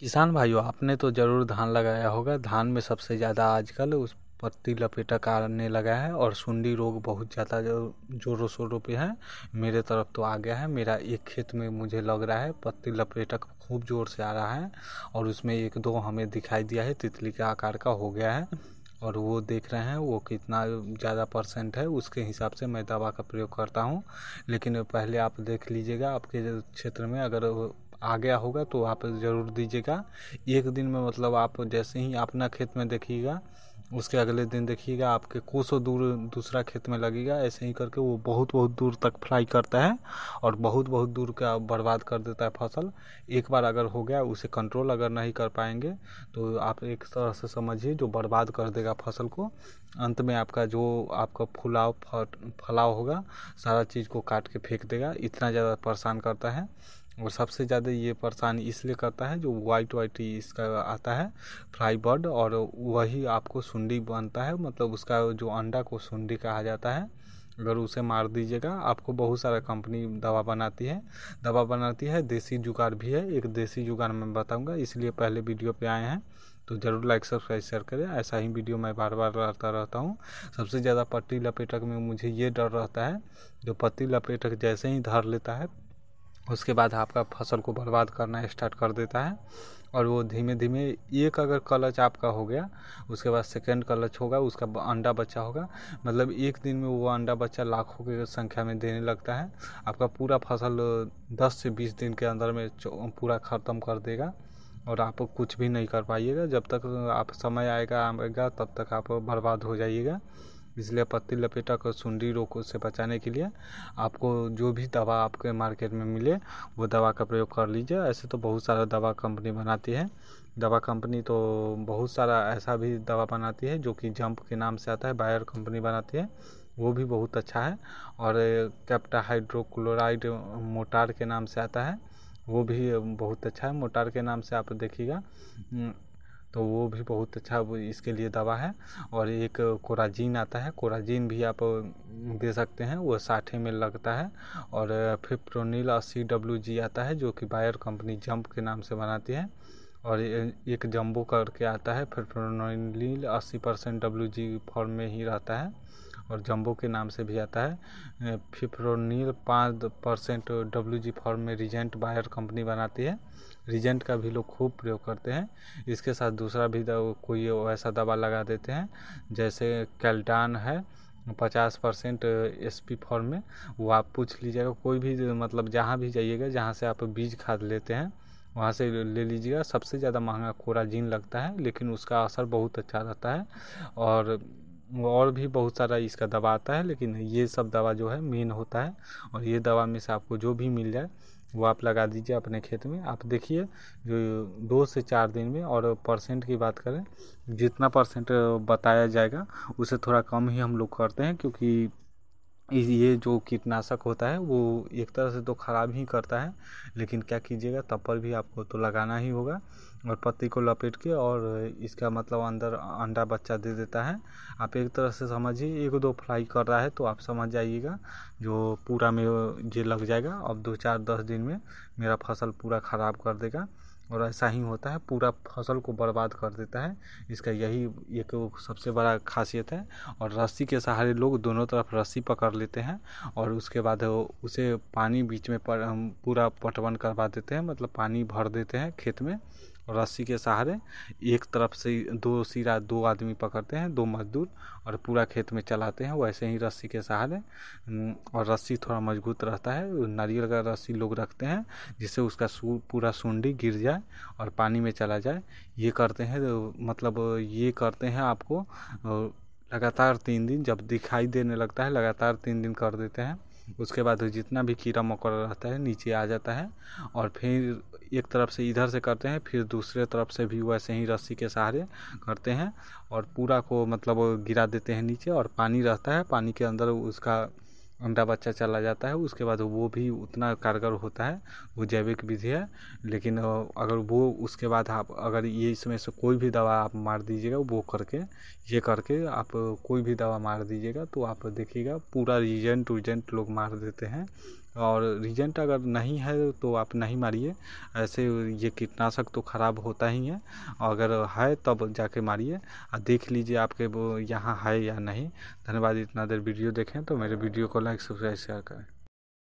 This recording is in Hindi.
किसान भाइयों आपने तो ज़रूर धान लगाया होगा धान में सबसे ज़्यादा आजकल उस पत्ती लपेटक आने लगा है और सुंडी रोग बहुत ज़्यादा जोरों शोरों पर है मेरे तरफ तो आ गया है मेरा एक खेत में मुझे लग रहा है पत्ती लपेटक खूब ज़ोर से आ रहा है और उसमें एक दो हमें दिखाई दिया है तितली के आकार का हो गया है और वो देख रहे हैं वो कितना ज़्यादा परसेंट है उसके हिसाब से मैं दवा का प्रयोग करता हूँ लेकिन पहले आप देख लीजिएगा आपके क्षेत्र में अगर आ गया होगा तो आप ज़रूर दीजिएगा एक दिन में मतलब आप जैसे ही अपना खेत में देखिएगा उसके अगले दिन देखिएगा आपके कोसों दूर दूसरा खेत में लगेगा ऐसे ही करके वो बहुत बहुत दूर तक फ्लाई करता है और बहुत बहुत दूर का बर्बाद कर देता है फसल एक बार अगर हो गया उसे कंट्रोल अगर नहीं कर पाएंगे तो आप एक तरह से समझिए जो बर्बाद कर देगा फसल को अंत में आपका जो आपका फुलाव फलाव होगा सारा चीज़ को काट के फेंक देगा इतना ज़्यादा परेशान करता है और सबसे ज़्यादा ये परेशानी इसलिए करता है जो वाइट वाइट इसका आता है फ्राई बर्ड और वही आपको सुंडी बनता है मतलब उसका जो अंडा को सुंडी कहा जाता है अगर उसे मार दीजिएगा आपको बहुत सारा कंपनी दवा बनाती है दवा बनाती है देसी जुगाड़ भी है एक देसी जुगाड़ मैं बताऊंगा इसलिए पहले वीडियो पे आए हैं तो ज़रूर लाइक सब्सक्राइब शेयर करें ऐसा ही वीडियो मैं बार बार लाता रहता हूँ सबसे ज़्यादा पट्टी लपेटक में मुझे ये डर रहता है जो पत्ती लपेटक जैसे ही धर लेता है उसके बाद आपका फसल को बर्बाद करना स्टार्ट कर देता है और वो धीमे धीमे एक अगर कलच आपका हो गया उसके बाद सेकेंड कलच होगा उसका अंडा बच्चा होगा मतलब एक दिन में वो अंडा बच्चा लाखों की संख्या में देने लगता है आपका पूरा फसल दस से बीस दिन के अंदर में पूरा ख़त्म कर देगा और आप कुछ भी नहीं कर पाइएगा जब तक आप समय आएगा आएगा तब तक आप बर्बाद हो जाइएगा इसलिए पत्ती लपेटा कर सुंडी रोग से बचाने के लिए आपको जो भी दवा आपके मार्केट में मिले वो दवा का प्रयोग कर लीजिए ऐसे तो बहुत सारा दवा कंपनी बनाती है दवा कंपनी तो बहुत सारा ऐसा भी दवा बनाती है जो कि जंप के नाम से आता है बायर कंपनी बनाती है वो भी बहुत अच्छा है और कैप्टा हाइड्रोक्लोराइड मोटार के नाम से आता है वो भी बहुत अच्छा है मोटार के नाम से आप देखिएगा तो वो भी बहुत अच्छा इसके लिए दवा है और एक कोराजीन आता है कोराजीन भी आप दे सकते हैं वो साठे में लगता है और फिप्रोनिल अस्सी डब्ल्यू जी आता है जो कि बायर कंपनी जंप के नाम से बनाती है और एक जंबो करके आता है फिर अस्सी परसेंट डब्ल्यू जी फॉर्म में ही रहता है और जम्बो के नाम से भी आता है फिफ्रोनील पाँच परसेंट डब्ल्यू जी फॉर्म में रिजेंट बायर कंपनी बनाती है रिजेंट का भी लोग खूब प्रयोग करते हैं इसके साथ दूसरा भी कोई ऐसा दवा लगा देते हैं जैसे कैल्टान है पचास परसेंट एस पी फॉर्म में वो आप पूछ लीजिएगा कोई भी मतलब जहाँ भी जाइएगा जहाँ से आप बीज खाद लेते हैं वहाँ से ले लीजिएगा सबसे ज़्यादा महंगा कोराजीन लगता है लेकिन उसका असर बहुत अच्छा रहता है और और भी बहुत सारा इसका दवा आता है लेकिन ये सब दवा जो है मेन होता है और ये दवा में से आपको जो भी मिल जाए वो आप लगा दीजिए अपने खेत में आप देखिए जो दो से चार दिन में और परसेंट की बात करें जितना परसेंट बताया जाएगा उसे थोड़ा कम ही हम लोग करते हैं क्योंकि ये जो कीटनाशक होता है वो एक तरह से तो ख़राब ही करता है लेकिन क्या कीजिएगा तब पर भी आपको तो लगाना ही होगा और पत्ती को लपेट के और इसका मतलब अंदर अंडा बच्चा दे देता है आप एक तरह से समझिए एक दो फ्लाई कर रहा है तो आप समझ जाइएगा जो पूरा में ये लग जाएगा अब दो चार दस दिन में मेरा फसल पूरा ख़राब कर देगा और ऐसा ही होता है पूरा फसल को बर्बाद कर देता है इसका यही एक सबसे बड़ा खासियत है और रस्सी के सहारे लोग दोनों तरफ रस्सी पकड़ लेते हैं और उसके बाद उसे पानी बीच में पर पूरा पटवन करवा देते हैं मतलब पानी भर देते हैं खेत में रस्सी के सहारे एक तरफ से दो सिरा दो आदमी पकड़ते हैं दो मजदूर और पूरा खेत में चलाते हैं वैसे ही रस्सी के सहारे हम्म, और रस्सी थोड़ा मजबूत रहता है नारियल का रस्सी लोग रखते हैं जिससे उसका सू पूरा सुंडी गिर जाए और पानी में चला जाए ये करते हैं तो, मतलब ये करते हैं आपको लगातार तीन दिन जब दिखाई देने लगता है लगातार तीन दिन कर देते हैं उसके बाद जितना भी कीड़ा मकोड़ा रहता है नीचे आ जाता है और फिर एक तरफ से इधर से करते हैं फिर दूसरे तरफ से भी वैसे ही रस्सी के सहारे करते हैं और पूरा को मतलब गिरा देते हैं नीचे और पानी रहता है पानी के अंदर उसका अंडा बच्चा चला जाता है उसके बाद वो भी उतना कारगर होता है वो जैविक विधि है लेकिन अगर वो उसके बाद आप अगर ये इसमें से कोई भी दवा आप मार दीजिएगा वो करके ये करके आप कोई भी दवा मार दीजिएगा तो आप देखिएगा पूरा रिजेंट उजेंट लोग मार देते हैं और रीजेंट अगर नहीं है तो आप नहीं मारिए ऐसे ये कीटनाशक तो ख़राब होता ही है अगर है तब जाके मारिए और देख लीजिए आपके वो यहाँ है या नहीं धन्यवाद इतना देर वीडियो देखें तो मेरे वीडियो को लाइक सब्सक्राइब शेयर करें